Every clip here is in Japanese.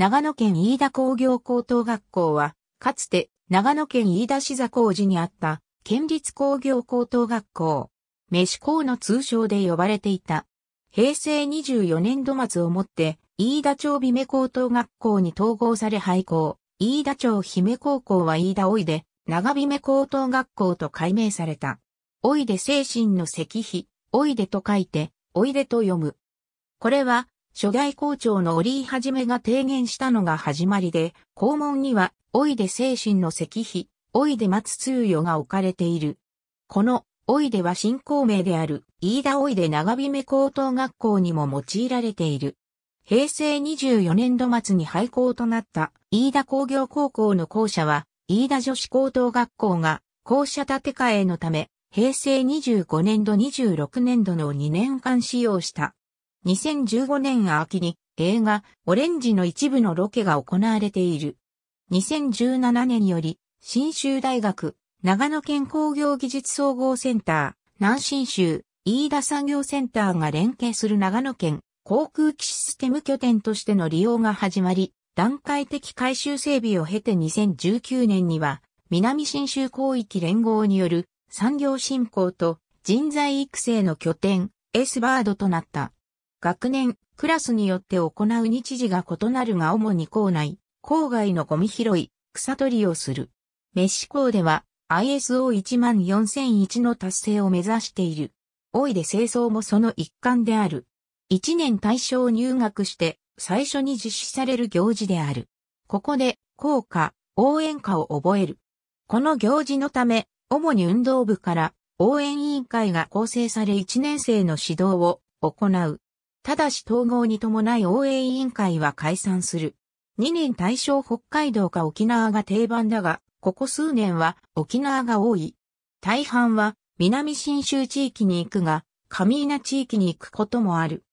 長野県飯田工業高等学校は、かつて長野県飯田市座工事にあった県立工業高等学校、飯校の通称で呼ばれていた。平成24年度末をもって、飯田町美高等学校に統合され廃校、飯田町姫高校は飯田おいで、長美高等学校と改名された。おいで精神の石碑、おいでと書いて、おいでと読む。これは、初代校長の折井はじめが提言したのが始まりで、校門には、おいで精神の石碑、おいで松通与が置かれている。この、おいでは新校名である、飯田おいで長姫高等学校にも用いられている。平成24年度末に廃校となった飯田工業高校の校舎は、飯田女子高等学校が校舎建て替えのため、平成25年度26年度の2年間使用した。2015年秋に映画オレンジの一部のロケが行われている。2017年より新州大学長野県工業技術総合センター南新州飯田産業センターが連携する長野県航空機システム拠点としての利用が始まり、段階的改修整備を経て2019年には、南新州広域連合による産業振興と人材育成の拠点、エスバードとなった。学年、クラスによって行う日時が異なるが主に校内、郊外のゴミ拾い、草取りをする。メッシ校では ISO14001 の達成を目指している。おいで清掃もその一環である。一年対象入学して最初に実施される行事である。ここで、効果、応援歌を覚える。この行事のため、主に運動部から応援委員会が構成され一年生の指導を行う。ただし統合に伴い応援委員会は解散する。2年対象北海道か沖縄が定番だが、ここ数年は沖縄が多い。大半は南新州地域に行くが、上稲地域に行くこともある。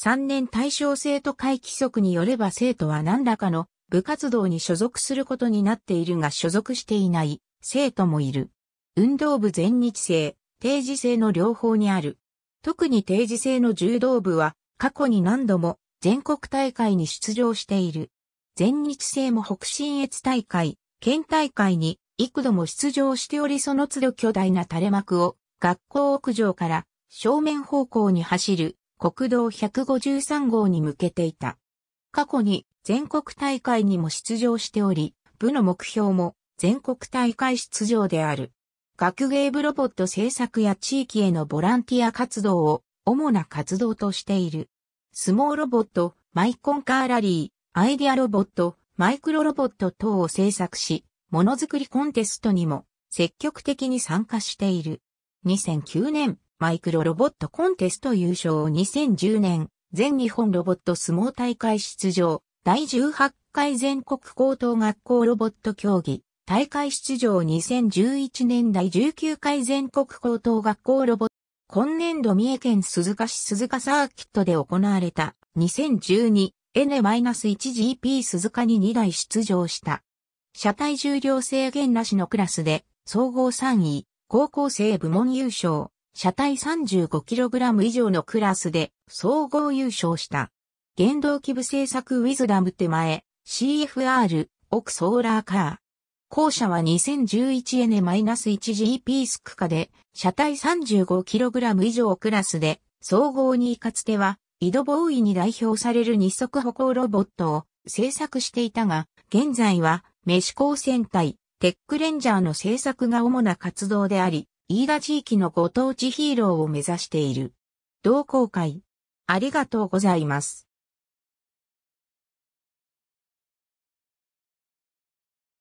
3年対象生徒会規則によれば生徒は何らかの部活動に所属することになっているが所属していない生徒もいる。運動部全日制、定時制の両方にある。特に定時制の柔道部は過去に何度も全国大会に出場している。全日制も北信越大会、県大会に幾度も出場しておりその都度巨大な垂れ幕を学校屋上から正面方向に走る国道153号に向けていた。過去に全国大会にも出場しており、部の目標も全国大会出場である。学芸部ロボット制作や地域へのボランティア活動を主な活動としている。相撲ロボット、マイコンカーラリー、アイディアロボット、マイクロロボット等を制作し、ものづくりコンテストにも積極的に参加している。2009年、マイクロロボットコンテスト優勝2010年、全日本ロボット相撲大会出場、第18回全国高等学校ロボット競技、大会出場2011年第19回全国高等学校ロボット今年度三重県鈴鹿市鈴鹿サーキットで行われた 2012N-1GP 鈴鹿に2台出場した。車体重量制限なしのクラスで総合3位、高校生部門優勝、車体 35kg 以上のクラスで総合優勝した。原動機部制作ウィズダム手前 CFR 奥ソーラーカー。後者は 2011N-1GP スクカで、車体 35kg 以上クラスで、総合にかつては、井戸ボーイに代表される二足歩行ロボットを製作していたが、現在は、メシ港戦隊、テックレンジャーの製作が主な活動であり、飯田地域のご当地ヒーローを目指している。同好会。ありがとうございます。